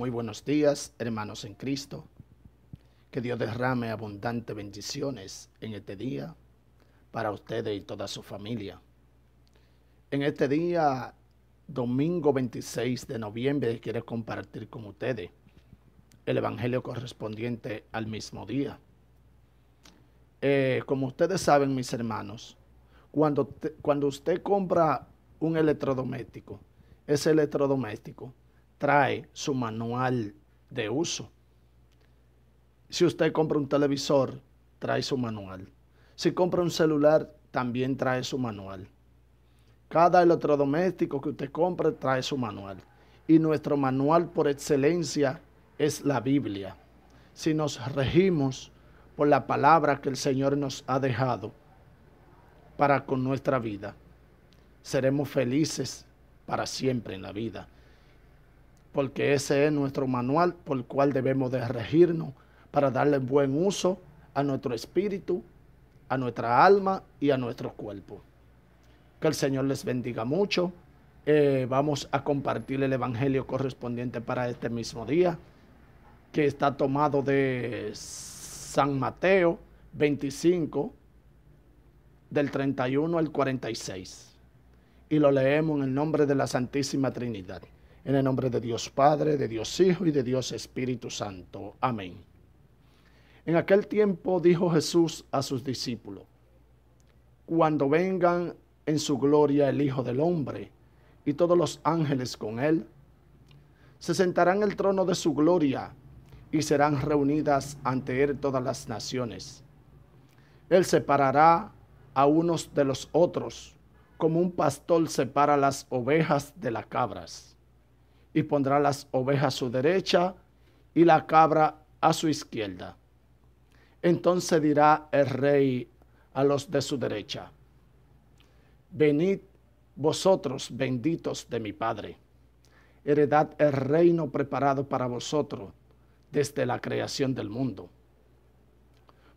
Muy buenos días, hermanos en Cristo. Que Dios derrame abundantes bendiciones en este día para ustedes y toda su familia. En este día, domingo 26 de noviembre, quiero compartir con ustedes el Evangelio correspondiente al mismo día. Eh, como ustedes saben, mis hermanos, cuando, cuando usted compra un electrodoméstico, ese electrodoméstico trae su manual de uso. Si usted compra un televisor, trae su manual. Si compra un celular, también trae su manual. Cada electrodoméstico que usted compre trae su manual. Y nuestro manual por excelencia es la Biblia. Si nos regimos por la palabra que el Señor nos ha dejado para con nuestra vida, seremos felices para siempre en la vida porque ese es nuestro manual por el cual debemos de regirnos para darle buen uso a nuestro espíritu, a nuestra alma y a nuestro cuerpo. Que el Señor les bendiga mucho. Eh, vamos a compartir el Evangelio correspondiente para este mismo día, que está tomado de San Mateo 25, del 31 al 46. Y lo leemos en el nombre de la Santísima Trinidad. En el nombre de Dios Padre, de Dios Hijo y de Dios Espíritu Santo. Amén. En aquel tiempo dijo Jesús a sus discípulos, cuando vengan en su gloria el Hijo del Hombre y todos los ángeles con él, se sentarán en el trono de su gloria y serán reunidas ante él todas las naciones. Él separará a unos de los otros, como un pastor separa las ovejas de las cabras y pondrá las ovejas a su derecha y la cabra a su izquierda. Entonces dirá el rey a los de su derecha, venid vosotros benditos de mi Padre, heredad el reino preparado para vosotros desde la creación del mundo.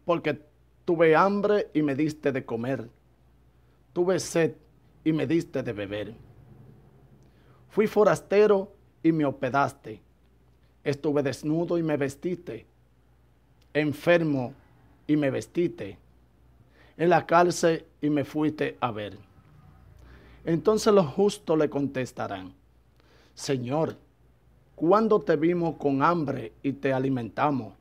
Porque tuve hambre y me diste de comer, tuve sed y me diste de beber. Fui forastero y me hospedaste. Estuve desnudo y me vestiste. Enfermo y me vestiste. En la cárcel y me fuiste a ver. Entonces los justos le contestarán, Señor, ¿cuándo te vimos con hambre y te alimentamos?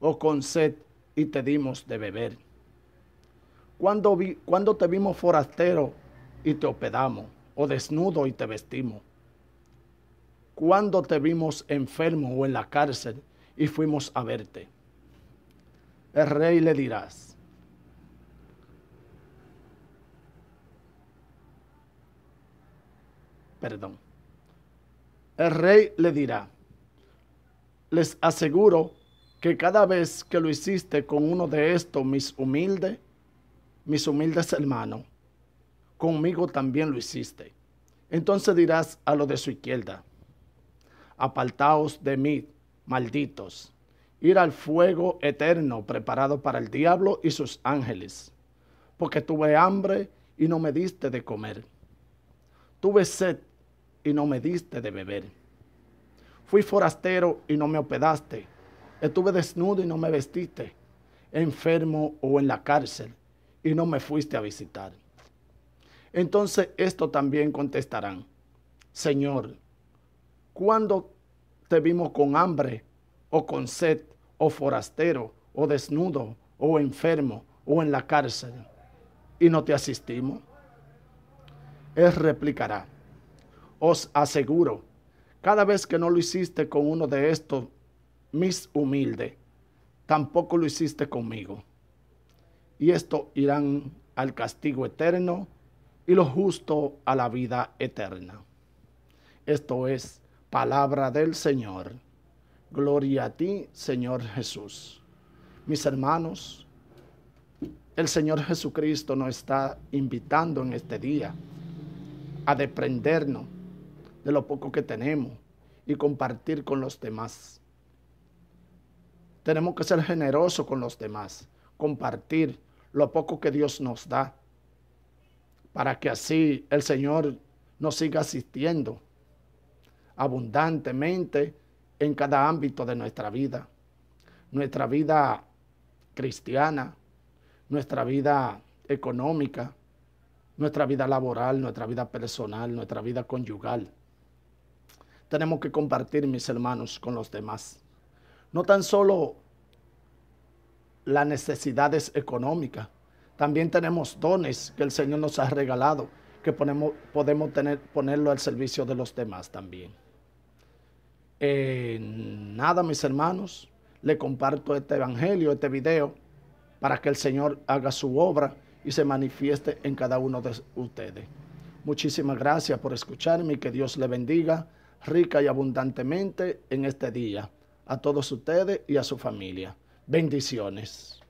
¿O con sed y te dimos de beber? ¿Cuándo, vi, te vimos forastero y te hospedamos? ¿O desnudo y te vestimos? Cuando te vimos enfermo o en la cárcel y fuimos a verte? El rey le dirás, perdón, el rey le dirá, les aseguro que cada vez que lo hiciste con uno de estos mis humildes, mis humildes hermanos, conmigo también lo hiciste. Entonces dirás a lo de su izquierda, apartaos de mí, malditos, ir al fuego eterno preparado para el diablo y sus ángeles, porque tuve hambre y no me diste de comer, tuve sed y no me diste de beber, fui forastero y no me hospedaste, estuve desnudo y no me vestiste, enfermo o en la cárcel y no me fuiste a visitar. Entonces esto también contestarán, Señor, ¿Cuándo te vimos con hambre o con sed o forastero o desnudo o enfermo o en la cárcel y no te asistimos? Él replicará, os aseguro, cada vez que no lo hiciste con uno de estos, mis humildes, tampoco lo hiciste conmigo. Y esto irán al castigo eterno y lo justo a la vida eterna. Esto es Palabra del Señor. Gloria a ti, Señor Jesús. Mis hermanos, el Señor Jesucristo nos está invitando en este día a desprendernos de lo poco que tenemos y compartir con los demás. Tenemos que ser generosos con los demás, compartir lo poco que Dios nos da, para que así el Señor nos siga asistiendo abundantemente en cada ámbito de nuestra vida. Nuestra vida cristiana, nuestra vida económica, nuestra vida laboral, nuestra vida personal, nuestra vida conyugal. Tenemos que compartir, mis hermanos, con los demás. No tan solo las necesidades económicas, también tenemos dones que el Señor nos ha regalado que podemos tener, ponerlo al servicio de los demás también. Eh, nada, mis hermanos, le comparto este evangelio, este video, para que el Señor haga su obra y se manifieste en cada uno de ustedes. Muchísimas gracias por escucharme y que Dios le bendiga rica y abundantemente en este día a todos ustedes y a su familia. Bendiciones.